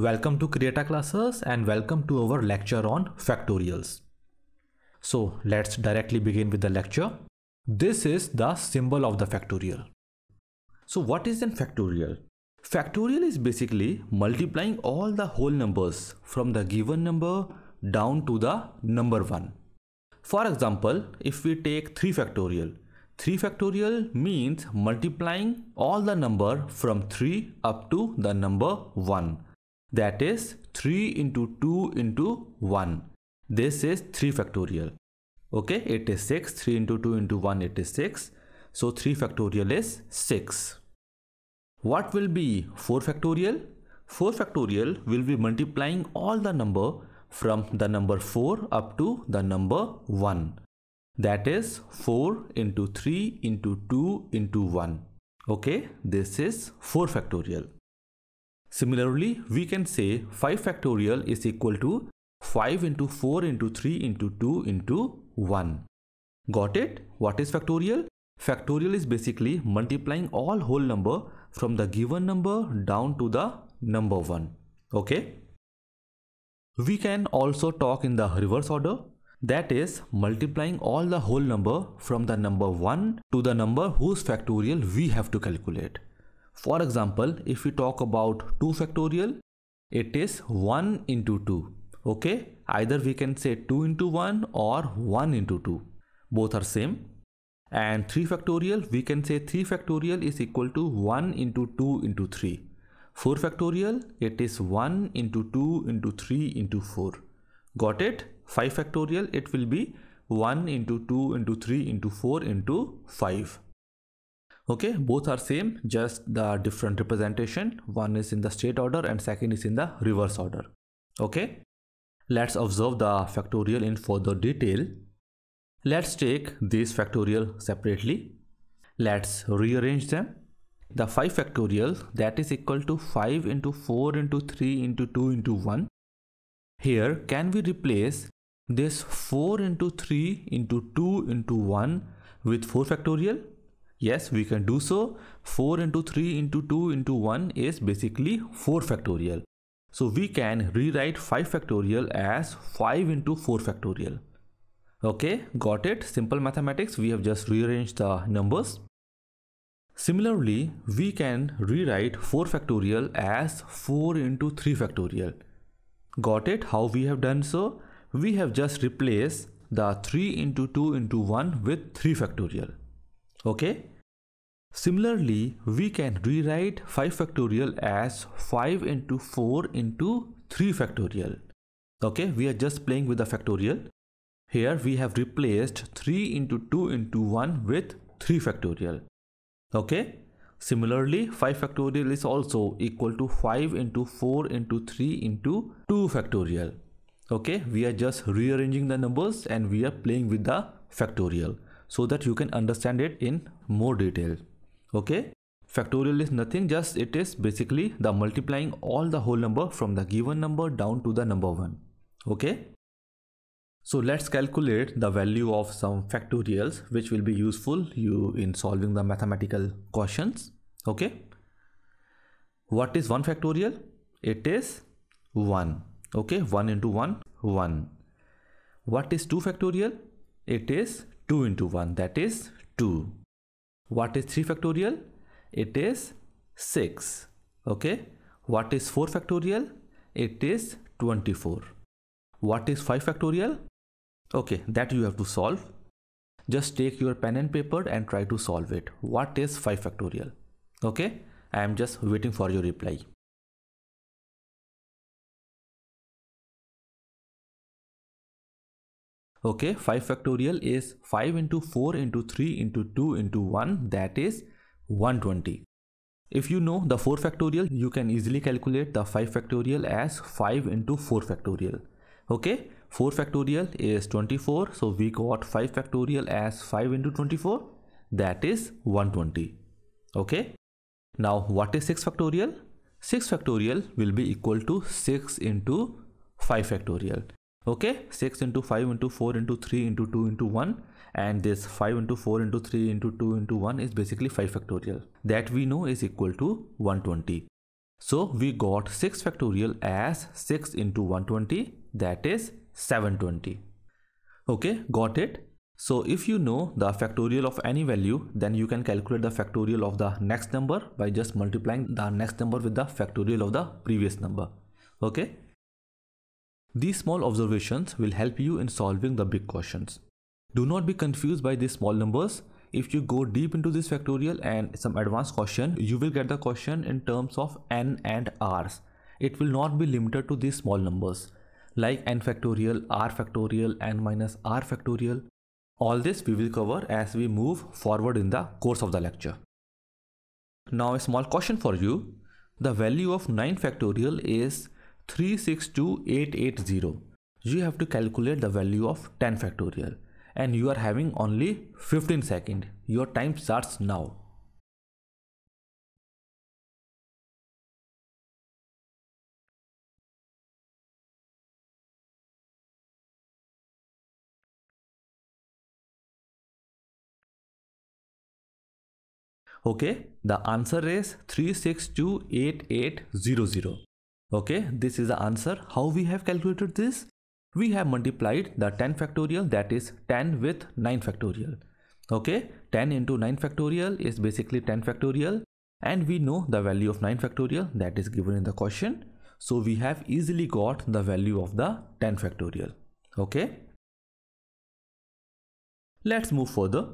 Welcome to Creator classes and welcome to our lecture on factorials. So let's directly begin with the lecture. This is the symbol of the factorial. So what is a factorial? Factorial is basically multiplying all the whole numbers from the given number down to the number 1. For example, if we take 3 factorial, 3 factorial means multiplying all the number from 3 up to the number 1 that is 3 into 2 into 1. This is 3 factorial. Okay, it is 6. 3 into 2 into 1, it is 6. So 3 factorial is 6. What will be 4 factorial? 4 factorial will be multiplying all the number from the number 4 up to the number 1. That is 4 into 3 into 2 into 1. Okay, this is 4 factorial. Similarly, we can say 5 factorial is equal to 5 into 4 into 3 into 2 into 1. Got it? What is factorial? Factorial is basically multiplying all whole number from the given number down to the number 1. Okay? We can also talk in the reverse order. That is multiplying all the whole number from the number 1 to the number whose factorial we have to calculate. For example, if we talk about 2 factorial, it is 1 into 2. Okay, either we can say 2 into 1 or 1 into 2. Both are same. And 3 factorial, we can say 3 factorial is equal to 1 into 2 into 3. 4 factorial, it is 1 into 2 into 3 into 4. Got it? 5 factorial, it will be 1 into 2 into 3 into 4 into 5 okay both are same just the different representation one is in the state order and second is in the reverse order okay let's observe the factorial in further detail let's take this factorial separately let's rearrange them the 5 factorial that is equal to 5 into 4 into 3 into 2 into 1 here can we replace this 4 into 3 into 2 into 1 with 4 factorial Yes, we can do so. 4 into 3 into 2 into 1 is basically 4 factorial. So we can rewrite 5 factorial as 5 into 4 factorial. Okay, got it. Simple mathematics. We have just rearranged the numbers. Similarly, we can rewrite 4 factorial as 4 into 3 factorial. Got it? How we have done so? We have just replaced the 3 into 2 into 1 with 3 factorial. Okay? Similarly, we can rewrite 5 factorial as 5 into 4 into 3 factorial. Okay, we are just playing with the factorial. Here we have replaced 3 into 2 into 1 with 3 factorial. Okay, similarly 5 factorial is also equal to 5 into 4 into 3 into 2 factorial. Okay, we are just rearranging the numbers and we are playing with the factorial so that you can understand it in more detail okay factorial is nothing just it is basically the multiplying all the whole number from the given number down to the number 1 okay so let's calculate the value of some factorials which will be useful you in solving the mathematical questions okay what is 1 factorial it is 1 okay 1 into 1 1 what is 2 factorial it is 2 into 1 that is 2 what is 3 factorial? It is 6. Okay. What is 4 factorial? It is 24. What is 5 factorial? Okay, that you have to solve. Just take your pen and paper and try to solve it. What is 5 factorial? Okay, I am just waiting for your reply. okay 5 factorial is 5 into 4 into 3 into 2 into 1 that is 120 if you know the 4 factorial you can easily calculate the 5 factorial as 5 into 4 factorial okay 4 factorial is 24 so we got 5 factorial as 5 into 24 that is 120 okay now what is 6 factorial 6 factorial will be equal to 6 into 5 factorial okay 6 into 5 into 4 into 3 into 2 into 1 and this 5 into 4 into 3 into 2 into 1 is basically 5 factorial that we know is equal to 120 so we got 6 factorial as 6 into 120 that is 720 okay got it so if you know the factorial of any value then you can calculate the factorial of the next number by just multiplying the next number with the factorial of the previous number okay these small observations will help you in solving the big questions. Do not be confused by these small numbers. If you go deep into this factorial and some advanced question, you will get the question in terms of n and r's. It will not be limited to these small numbers like n factorial, r factorial, n minus r factorial. All this we will cover as we move forward in the course of the lecture. Now a small question for you. The value of 9 factorial is 362880 you have to calculate the value of 10 factorial and you are having only 15 second your time starts now Okay, the answer is 3628800. Okay, this is the answer. How we have calculated this? We have multiplied the 10 factorial that is 10 with 9 factorial. Okay, 10 into 9 factorial is basically 10 factorial and we know the value of 9 factorial that is given in the question. So we have easily got the value of the 10 factorial. Okay. Let's move further.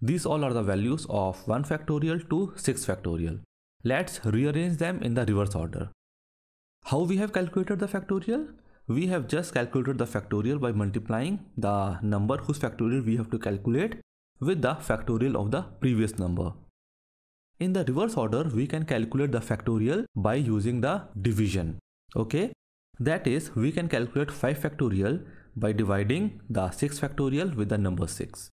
These all are the values of 1 factorial to 6 factorial. Let's rearrange them in the reverse order. How we have calculated the factorial? We have just calculated the factorial by multiplying the number whose factorial we have to calculate with the factorial of the previous number. In the reverse order, we can calculate the factorial by using the division. Okay, that is we can calculate 5 factorial by dividing the 6 factorial with the number 6.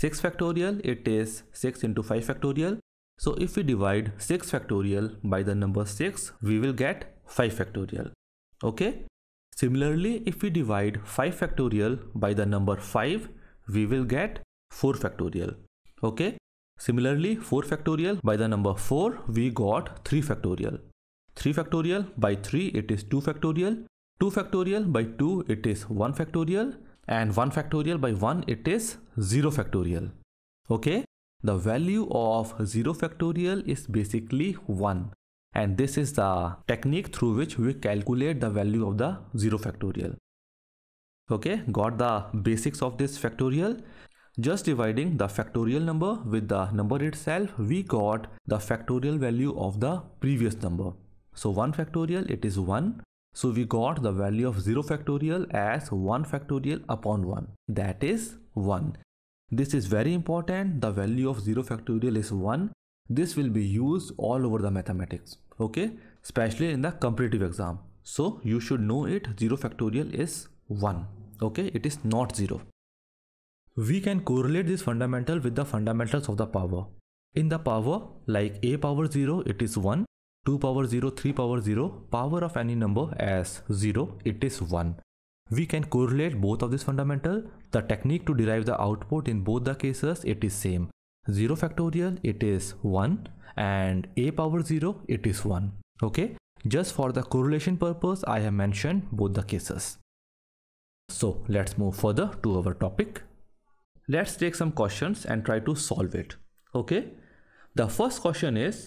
6 factorial it is 6 into 5 factorial. So if we divide 6 factorial by the number 6, we will get 5 factorial. Okay. Similarly, if we divide 5 factorial by the number 5, we will get 4 factorial. Okay. Similarly, 4 factorial by the number 4, we got 3 factorial. 3 factorial by 3, it is 2 factorial. 2 factorial by 2, it is 1 factorial. And 1 factorial by 1, it is 0 factorial. Okay. The value of 0 factorial is basically 1 and this is the technique through which we calculate the value of the 0 factorial. Okay, got the basics of this factorial. Just dividing the factorial number with the number itself, we got the factorial value of the previous number. So 1 factorial, it is 1. So we got the value of 0 factorial as 1 factorial upon 1. That is 1. This is very important. The value of 0 factorial is 1 this will be used all over the mathematics, okay, especially in the competitive exam. So you should know it 0 factorial is 1, okay, it is not 0. We can correlate this fundamental with the fundamentals of the power. In the power, like a power 0, it is 1, 2 power 0, 3 power 0, power of any number as 0, it is 1. We can correlate both of these fundamental. The technique to derive the output in both the cases, it is same. 0 factorial it is 1 and a power 0 it is 1 okay just for the correlation purpose I have mentioned both the cases so let's move further to our topic let's take some questions and try to solve it okay the first question is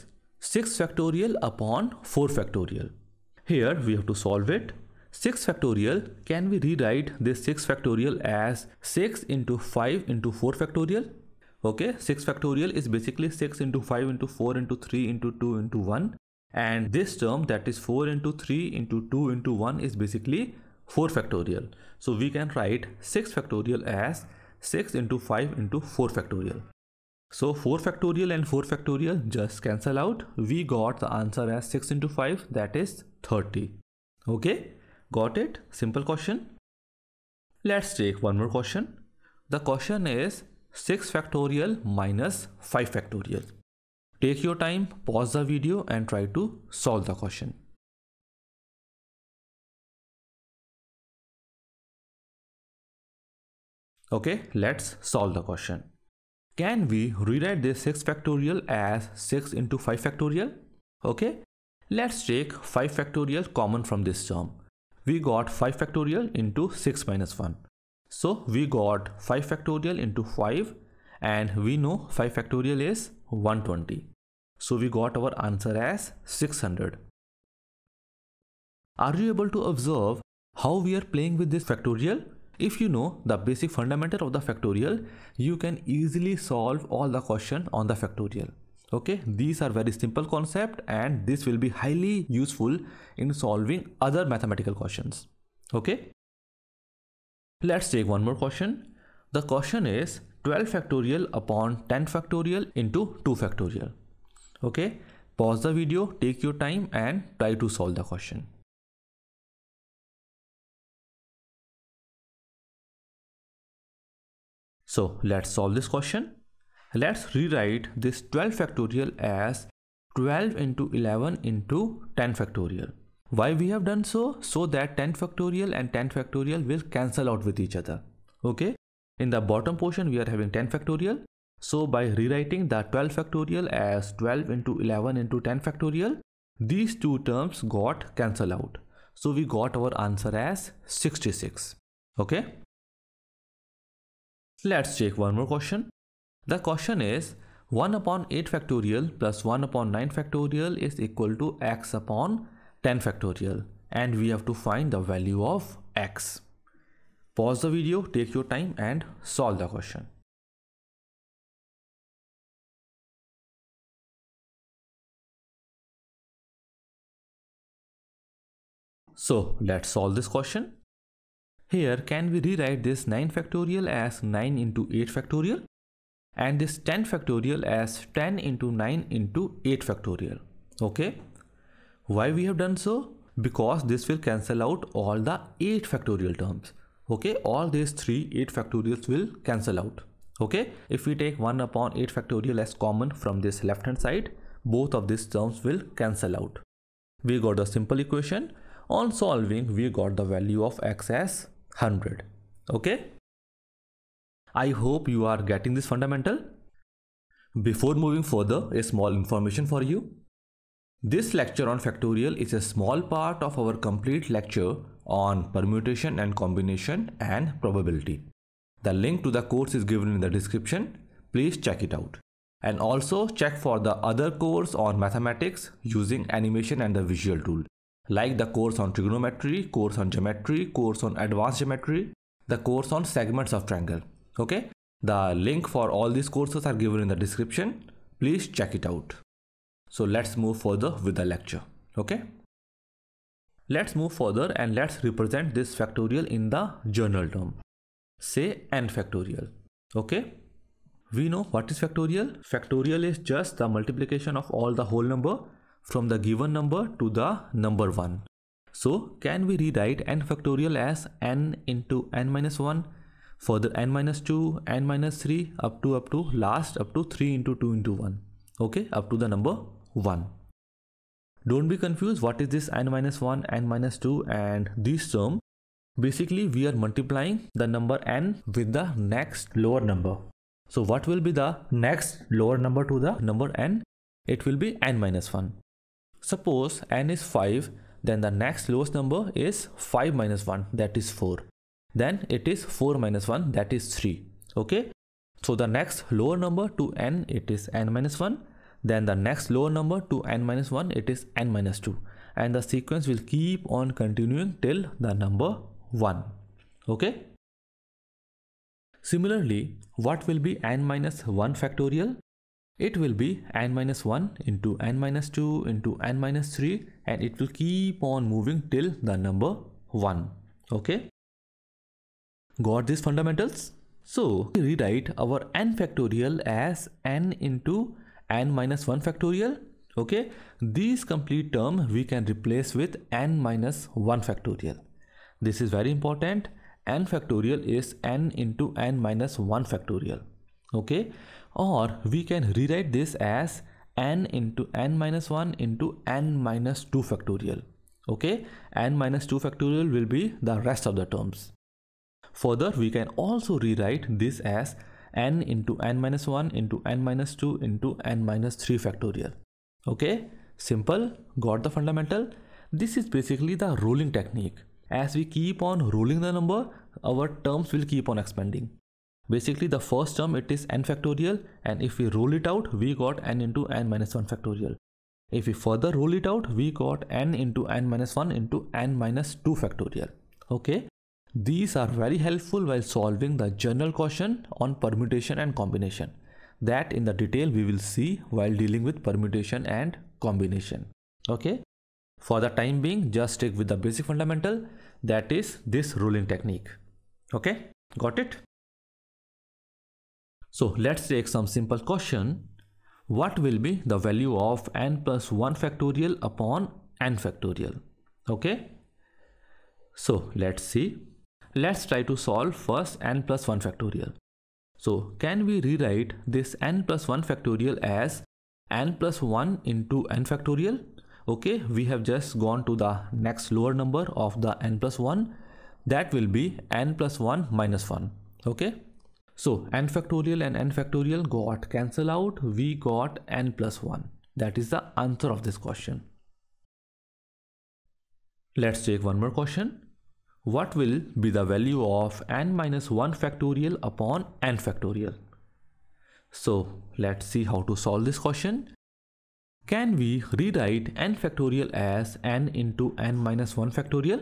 6 factorial upon 4 factorial here we have to solve it 6 factorial can we rewrite this 6 factorial as 6 into 5 into 4 factorial okay 6 factorial is basically 6 into 5 into 4 into 3 into 2 into 1 and this term that is 4 into 3 into 2 into 1 is basically 4 factorial so we can write 6 factorial as 6 into 5 into 4 factorial so 4 factorial and 4 factorial just cancel out we got the answer as 6 into 5 that is 30 okay got it simple question let's take one more question the question is 6 factorial minus 5 factorial. Take your time, pause the video and try to solve the question. Okay, let's solve the question. Can we rewrite this 6 factorial as 6 into 5 factorial? Okay, let's take 5 factorial common from this term. We got 5 factorial into 6 minus 1. So we got 5 factorial into 5 and we know 5 factorial is 120. So we got our answer as 600. Are you able to observe how we are playing with this factorial? If you know the basic fundamental of the factorial, you can easily solve all the question on the factorial. Okay, these are very simple concept and this will be highly useful in solving other mathematical questions. Okay. Let's take one more question. The question is 12 factorial upon 10 factorial into 2 factorial. Okay, pause the video, take your time and try to solve the question. So let's solve this question. Let's rewrite this 12 factorial as 12 into 11 into 10 factorial. Why we have done so? So that 10 factorial and 10 factorial will cancel out with each other. Okay. In the bottom portion, we are having 10 factorial. So by rewriting the 12 factorial as 12 into 11 into 10 factorial, these two terms got cancel out. So we got our answer as 66. Okay. Let's check one more question. The question is 1 upon 8 factorial plus 1 upon 9 factorial is equal to x upon 10 factorial and we have to find the value of x. Pause the video, take your time and solve the question. So let's solve this question. Here can we rewrite this 9 factorial as 9 into 8 factorial and this 10 factorial as 10 into 9 into 8 factorial. Okay. Why we have done so? Because this will cancel out all the 8 factorial terms. Okay, all these 3 8 factorials will cancel out. Okay, if we take 1 upon 8 factorial as common from this left hand side, both of these terms will cancel out. We got the simple equation. On solving, we got the value of x as 100. Okay. I hope you are getting this fundamental. Before moving further, a small information for you. This lecture on factorial is a small part of our complete lecture on permutation and combination and probability. The link to the course is given in the description. Please check it out. And also check for the other course on mathematics using animation and the visual tool. Like the course on trigonometry, course on geometry, course on advanced geometry, the course on segments of triangle. Okay. The link for all these courses are given in the description. Please check it out. So let's move further with the lecture. Okay. Let's move further and let's represent this factorial in the journal term. Say n factorial. Okay. We know what is factorial. Factorial is just the multiplication of all the whole number from the given number to the number 1. So can we rewrite n factorial as n into n minus 1 further n minus 2 n minus 3 up to up to last up to 3 into 2 into 1 okay up to the number 1. Don't be confused what is this n minus 1, n minus 2 and this term. Basically we are multiplying the number n with the next lower number. So what will be the next lower number to the number n? It will be n minus 1. Suppose n is 5 then the next lowest number is 5 minus 1 that is 4. Then it is 4 minus 1 that is 3. Okay. So the next lower number to n it is n minus 1 then the next lower number to n minus 1 it is n minus 2 and the sequence will keep on continuing till the number 1. Okay. Similarly, what will be n minus 1 factorial? It will be n minus 1 into n minus 2 into n minus 3 and it will keep on moving till the number 1. Okay. Got these fundamentals? So, we rewrite our n factorial as n into n minus 1 factorial okay this complete term we can replace with n minus 1 factorial this is very important n factorial is n into n minus 1 factorial okay or we can rewrite this as n into n minus 1 into n minus 2 factorial okay n minus 2 factorial will be the rest of the terms further we can also rewrite this as n into n minus 1 into n minus 2 into n minus 3 factorial okay simple got the fundamental this is basically the rolling technique as we keep on rolling the number our terms will keep on expanding basically the first term it is n factorial and if we roll it out we got n into n minus 1 factorial if we further roll it out we got n into n minus 1 into n minus 2 factorial okay these are very helpful while solving the general question on permutation and combination. That in the detail we will see while dealing with permutation and combination. Okay. For the time being, just stick with the basic fundamental that is this ruling technique. Okay, got it? So let's take some simple question. What will be the value of n plus 1 factorial upon n factorial? Okay, so let's see. Let's try to solve first n plus 1 factorial. So can we rewrite this n plus 1 factorial as n plus 1 into n factorial? Okay, we have just gone to the next lower number of the n plus 1. That will be n plus 1 minus 1. Okay. So n factorial and n factorial got cancel out. We got n plus 1. That is the answer of this question. Let's take one more question what will be the value of n minus 1 factorial upon n factorial. So let's see how to solve this question. Can we rewrite n factorial as n into n minus 1 factorial?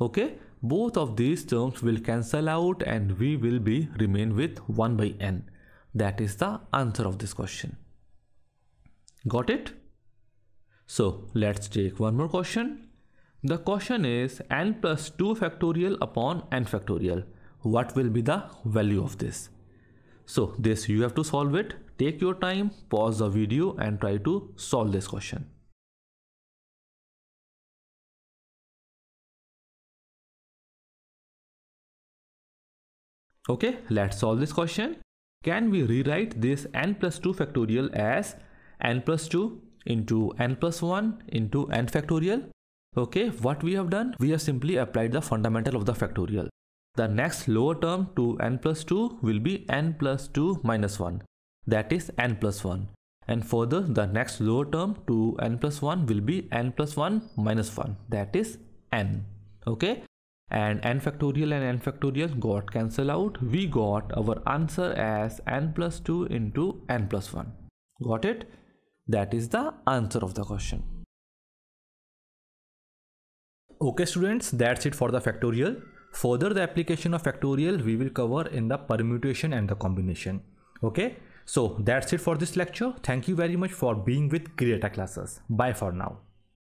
Okay, both of these terms will cancel out and we will be remain with 1 by n. That is the answer of this question. Got it? So let's take one more question. The question is n plus 2 factorial upon n factorial. What will be the value of this? So this you have to solve it. Take your time, pause the video and try to solve this question. Okay, let's solve this question. Can we rewrite this n plus 2 factorial as n plus 2 into n plus 1 into n factorial? Okay, what we have done? We have simply applied the fundamental of the factorial. The next lower term to n plus 2 will be n plus 2 minus 1. That is n plus 1. And further, the next lower term to n plus 1 will be n plus 1 minus 1. That is n. Okay. And n factorial and n factorial got cancelled out. We got our answer as n plus 2 into n plus 1. Got it? That is the answer of the question. Okay students, that's it for the factorial. Further the application of factorial we will cover in the permutation and the combination. Okay, so that's it for this lecture. Thank you very much for being with Creator Classes. Bye for now.